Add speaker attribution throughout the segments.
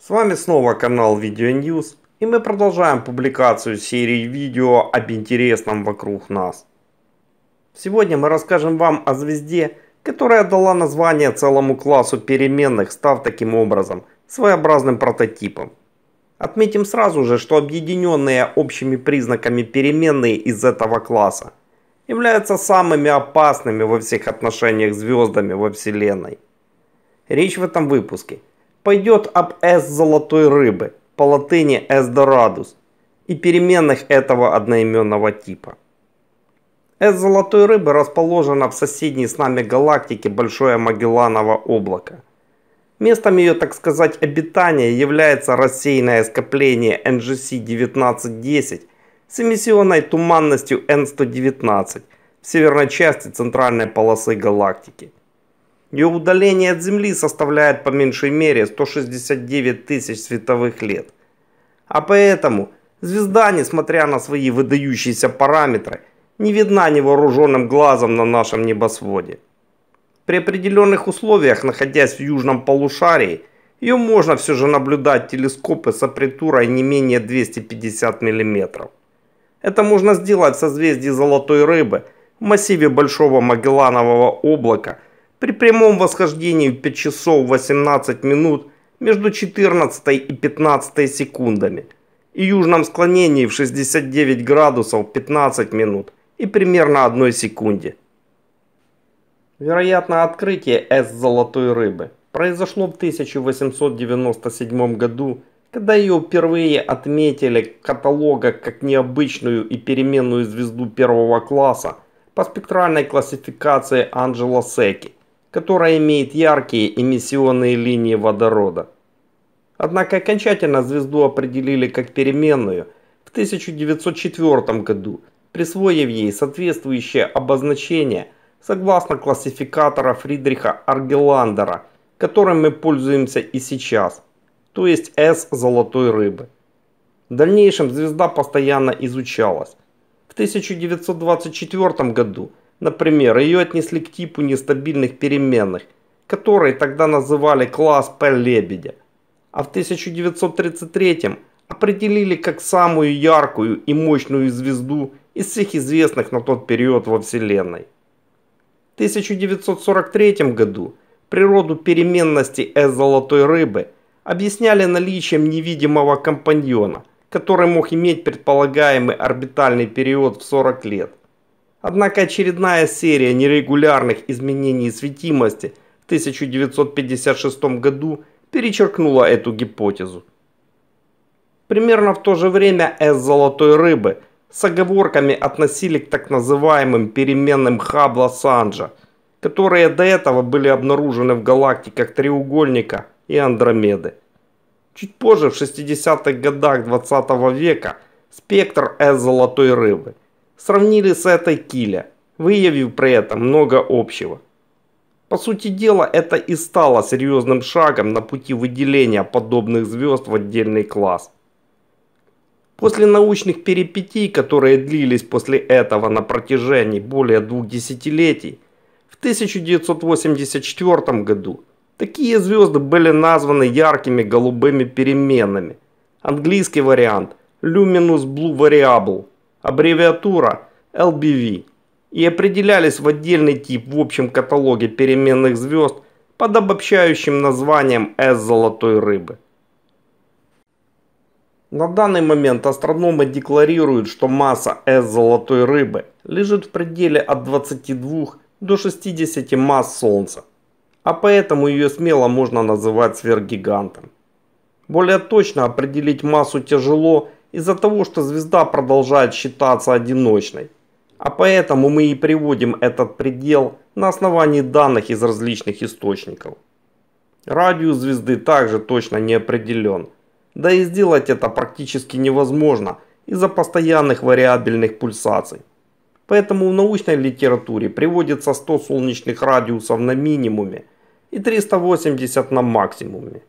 Speaker 1: С вами снова канал Видео Ньюс и мы продолжаем публикацию серии видео об интересном вокруг нас. Сегодня мы расскажем вам о звезде, которая дала название целому классу переменных, став таким образом своеобразным прототипом. Отметим сразу же, что объединенные общими признаками переменные из этого класса являются самыми опасными во всех отношениях звездами во Вселенной. Речь в этом выпуске – пойдет об S золотой рыбы, по латыни S doradus, и переменных этого одноименного типа. S золотой рыбы расположена в соседней с нами галактике Большое Магелланово облако. Местом ее, так сказать, обитания является рассеянное скопление NGC 1910 с эмиссионной туманностью N119 в северной части центральной полосы галактики – ее удаление от Земли составляет по меньшей мере 169 тысяч световых лет. А поэтому звезда, несмотря на свои выдающиеся параметры, не видна невооруженным глазом на нашем небосводе. При определенных условиях, находясь в южном полушарии, ее можно все же наблюдать телескопы с апритурой не менее 250 мм. Это можно сделать в созвездии Золотой Рыбы в массиве Большого Магелланового облака – при прямом восхождении в 5 часов 18 минут между 14 и 15 секундами и южном склонении в 69 градусов 15 минут и примерно 1 секунде. Вероятно, открытие С золотой рыбы произошло в 1897 году, когда ее впервые отметили в как необычную и переменную звезду первого класса по спектральной классификации Анджела Секи которая имеет яркие эмиссионные линии водорода. Однако окончательно звезду определили как переменную в 1904 году, присвоив ей соответствующее обозначение согласно классификатора Фридриха Аргеландера, которым мы пользуемся и сейчас, то есть S золотой рыбы. В дальнейшем звезда постоянно изучалась. В 1924 году – Например, ее отнесли к типу нестабильных переменных, которые тогда называли класс П-лебедя, а в 1933 определили как самую яркую и мощную звезду из всех известных на тот период во Вселенной. В 1943 году природу переменности С-золотой рыбы объясняли наличием невидимого компаньона, который мог иметь предполагаемый орбитальный период в 40 лет – Однако очередная серия нерегулярных изменений светимости в 1956 году перечеркнула эту гипотезу. Примерно в то же время С золотой рыбы с оговорками относили к так называемым переменным Хаббла-Санджа, которые до этого были обнаружены в галактиках Треугольника и Андромеды. Чуть позже, в 60-х годах 20 -го века, спектр С золотой рыбы – сравнили с этой Киля, выявив при этом много общего. По сути дела, это и стало серьезным шагом на пути выделения подобных звезд в отдельный класс. После научных перипетий, которые длились после этого на протяжении более двух десятилетий, в 1984 году такие звезды были названы яркими голубыми переменными. Английский вариант – Luminous Blue Variable – аббревиатура LBV, и определялись в отдельный тип в общем каталоге переменных звезд под обобщающим названием S золотой рыбы. На данный момент астрономы декларируют, что масса S золотой рыбы лежит в пределе от 22 до 60 масс Солнца, а поэтому ее смело можно называть сверхгигантом. Более точно определить массу тяжело из-за того, что звезда продолжает считаться одиночной. А поэтому мы и приводим этот предел на основании данных из различных источников. Радиус звезды также точно не определен. Да и сделать это практически невозможно из-за постоянных вариабельных пульсаций. Поэтому в научной литературе приводится 100 солнечных радиусов на минимуме и 380 на максимуме.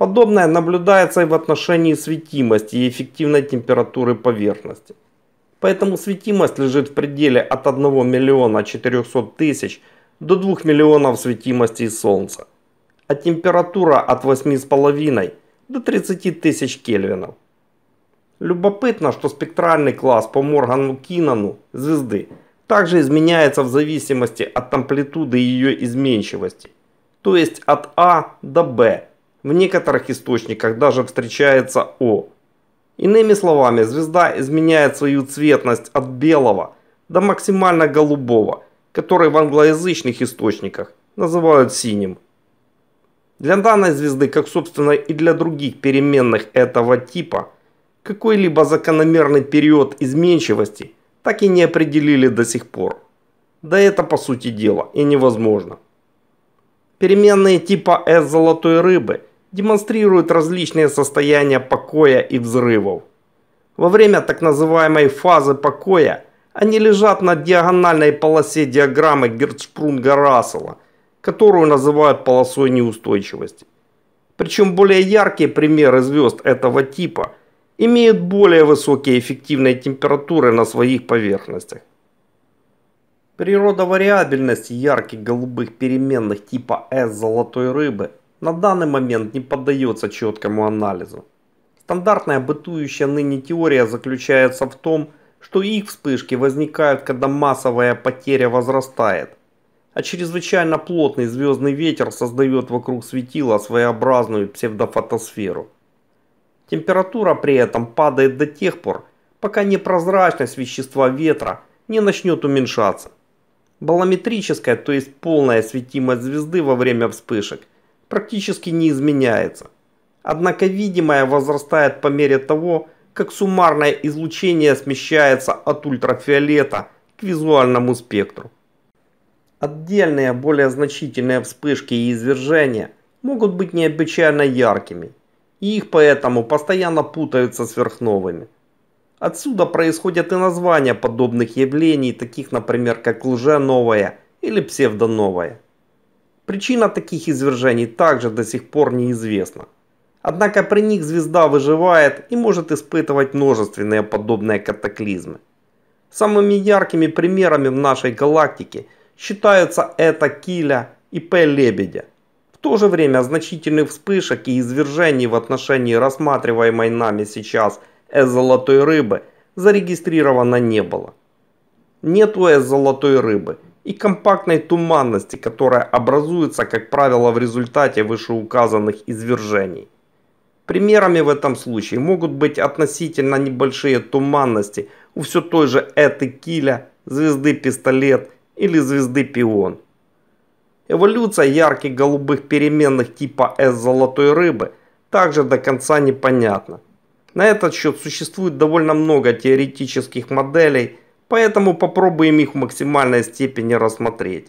Speaker 1: Подобное наблюдается и в отношении светимости и эффективной температуры поверхности. Поэтому светимость лежит в пределе от 1 миллиона 400 тысяч до 2 миллионов светимостей Солнца, а температура от 8,5 до 30 тысяч кельвинов. Любопытно, что спектральный класс по Моргану Кинану звезды также изменяется в зависимости от амплитуды ее изменчивости, то есть от А до Б в некоторых источниках даже встречается О. Иными словами, звезда изменяет свою цветность от белого до максимально голубого, который в англоязычных источниках называют синим. Для данной звезды, как собственно и для других переменных этого типа, какой-либо закономерный период изменчивости так и не определили до сих пор. Да это по сути дела и невозможно. Переменные типа S золотой рыбы – демонстрируют различные состояния покоя и взрывов. Во время так называемой фазы покоя они лежат на диагональной полосе диаграммы Герцшпрунга-Рассела, которую называют полосой неустойчивости. Причем более яркие примеры звезд этого типа имеют более высокие эффективные температуры на своих поверхностях. Природа вариабельности ярких голубых переменных типа S золотой рыбы – на данный момент не поддается четкому анализу. Стандартная бытующая ныне теория заключается в том, что их вспышки возникают, когда массовая потеря возрастает, а чрезвычайно плотный звездный ветер создает вокруг светила своеобразную псевдофотосферу. Температура при этом падает до тех пор, пока непрозрачность вещества ветра не начнет уменьшаться. Балометрическая, то есть полная светимость звезды во время вспышек, практически не изменяется. Однако видимое возрастает по мере того, как суммарное излучение смещается от ультрафиолета к визуальному спектру. Отдельные более значительные вспышки и извержения могут быть необычайно яркими, и их поэтому постоянно путают со сверхновыми. Отсюда происходят и названия подобных явлений, таких, например, как лженовое или псевдоновое. Причина таких извержений также до сих пор неизвестна. Однако при них звезда выживает и может испытывать множественные подобные катаклизмы. Самыми яркими примерами в нашей галактике считаются Эта Киля и П. Лебедя. В то же время значительных вспышек и извержений в отношении рассматриваемой нами сейчас С-золотой рыбы зарегистрировано не было. Нету С-золотой рыбы – и компактной туманности, которая образуется, как правило, в результате вышеуказанных извержений. Примерами в этом случае могут быть относительно небольшие туманности у все той же Эты Киля, звезды Пистолет или звезды Пион. Эволюция ярких голубых переменных типа S золотой рыбы также до конца непонятна. На этот счет существует довольно много теоретических моделей – Поэтому попробуем их в максимальной степени рассмотреть.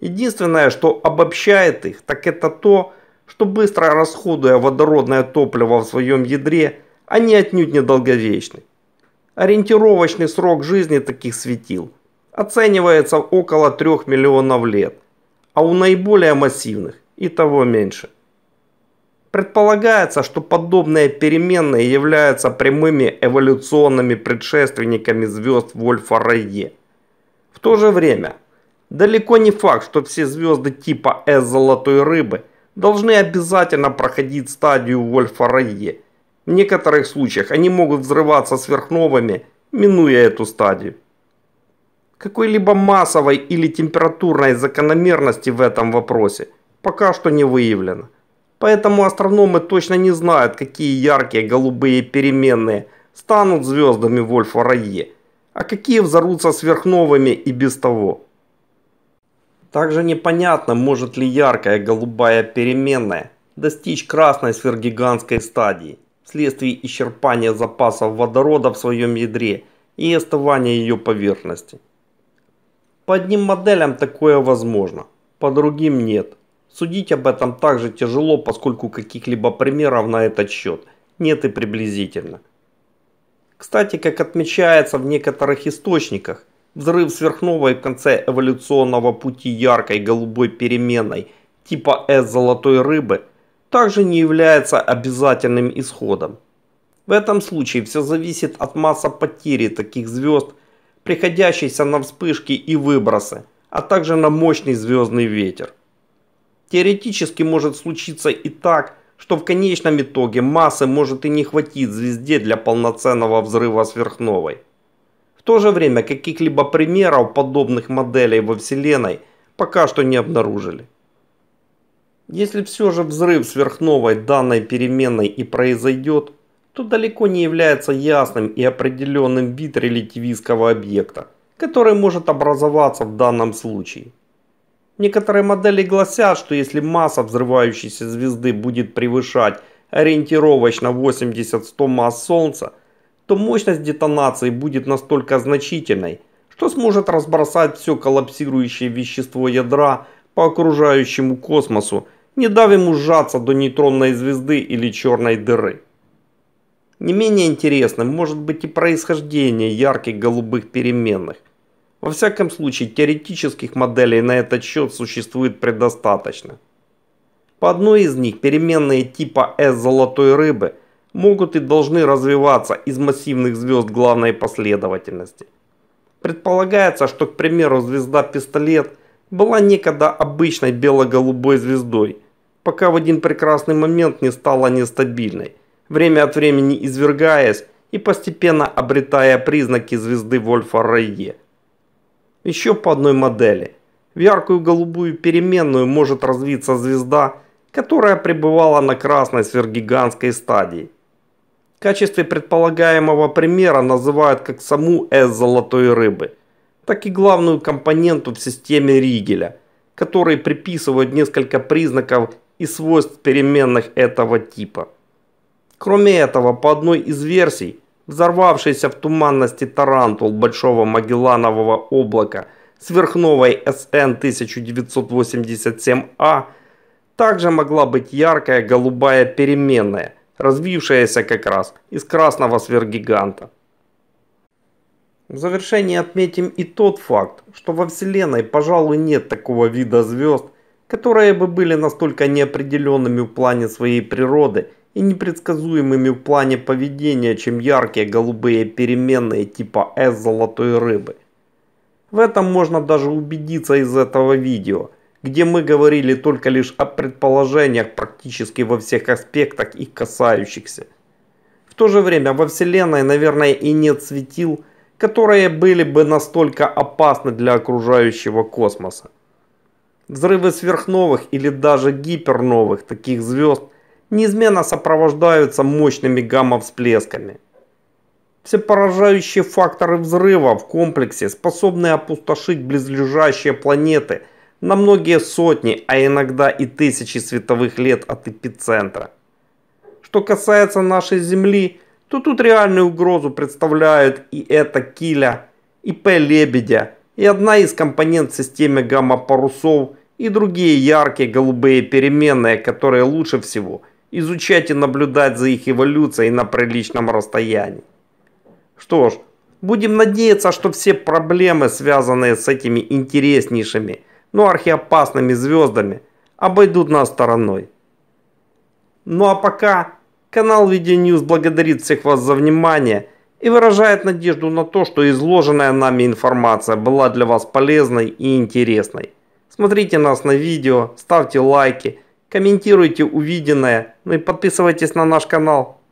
Speaker 1: Единственное, что обобщает их, так это то, что быстро расходуя водородное топливо в своем ядре, они отнюдь не долговечны. Ориентировочный срок жизни таких светил оценивается около 3 миллионов лет, а у наиболее массивных и того меньше. Предполагается, что подобные переменные являются прямыми эволюционными предшественниками звезд Вольфа Райе. В то же время, далеко не факт, что все звезды типа С золотой рыбы должны обязательно проходить стадию Вольфа Райе. В некоторых случаях они могут взрываться сверхновыми, минуя эту стадию. Какой-либо массовой или температурной закономерности в этом вопросе пока что не выявлено. Поэтому астрономы точно не знают, какие яркие голубые переменные станут звездами Вольфа Райе, а какие взорвутся сверхновыми и без того. Также непонятно, может ли яркая голубая переменная достичь красной сверхгигантской стадии вследствие исчерпания запасов водорода в своем ядре и остывания ее поверхности. По одним моделям такое возможно, по другим нет. Судить об этом также тяжело, поскольку каких-либо примеров на этот счет нет и приблизительно. Кстати, как отмечается в некоторых источниках, взрыв сверхновой в конце эволюционного пути яркой голубой переменной типа С золотой рыбы также не является обязательным исходом. В этом случае все зависит от масса потери таких звезд, приходящейся на вспышки и выбросы, а также на мощный звездный ветер. Теоретически может случиться и так, что в конечном итоге массы может и не хватить звезде для полноценного взрыва сверхновой. В то же время каких-либо примеров подобных моделей во Вселенной пока что не обнаружили. Если все же взрыв сверхновой данной переменной и произойдет, то далеко не является ясным и определенным вид релятивистского объекта, который может образоваться в данном случае. Некоторые модели гласят, что если масса взрывающейся звезды будет превышать ориентировочно 80-100 масс Солнца, то мощность детонации будет настолько значительной, что сможет разбросать все коллапсирующее вещество ядра по окружающему космосу, не дав ему сжаться до нейтронной звезды или черной дыры. Не менее интересным может быть и происхождение ярких голубых переменных – во всяком случае, теоретических моделей на этот счет существует предостаточно. По одной из них переменные типа S золотой рыбы могут и должны развиваться из массивных звезд главной последовательности. Предполагается, что, к примеру, звезда пистолет была некогда обычной бело-голубой звездой, пока в один прекрасный момент не стала нестабильной, время от времени извергаясь и постепенно обретая признаки звезды Вольфа Райе – еще по одной модели. В яркую голубую переменную может развиться звезда, которая пребывала на красной сверхгигантской стадии. В качестве предполагаемого примера называют как саму S золотой рыбы, так и главную компоненту в системе Ригеля, которые приписывают несколько признаков и свойств переменных этого типа. Кроме этого, по одной из версий – Взорвавшийся в туманности тарантул Большого Магелланового облака сверхновой СН-1987А а, также могла быть яркая голубая переменная, развившаяся как раз из красного сверхгиганта. В завершении отметим и тот факт, что во Вселенной, пожалуй, нет такого вида звезд, которые бы были настолько неопределенными в плане своей природы – и непредсказуемыми в плане поведения, чем яркие голубые переменные типа S золотой рыбы. В этом можно даже убедиться из этого видео, где мы говорили только лишь о предположениях практически во всех аспектах их касающихся. В то же время во Вселенной, наверное, и нет светил, которые были бы настолько опасны для окружающего космоса. Взрывы сверхновых или даже гиперновых таких звезд неизменно сопровождаются мощными гамма-всплесками. Все поражающие факторы взрыва в комплексе способны опустошить близлежащие планеты на многие сотни, а иногда и тысячи световых лет от эпицентра. Что касается нашей Земли, то тут реальную угрозу представляют и эта киля, и П-лебедя, и одна из компонент в системе гамма-парусов, и другие яркие голубые переменные, которые лучше всего – изучать и наблюдать за их эволюцией на приличном расстоянии. Что ж, будем надеяться, что все проблемы, связанные с этими интереснейшими, но архиопасными звездами, обойдут нас стороной. Ну а пока канал Видео News благодарит всех вас за внимание и выражает надежду на то, что изложенная нами информация была для вас полезной и интересной. Смотрите нас на видео, ставьте лайки – комментируйте увиденное, ну и подписывайтесь на наш канал.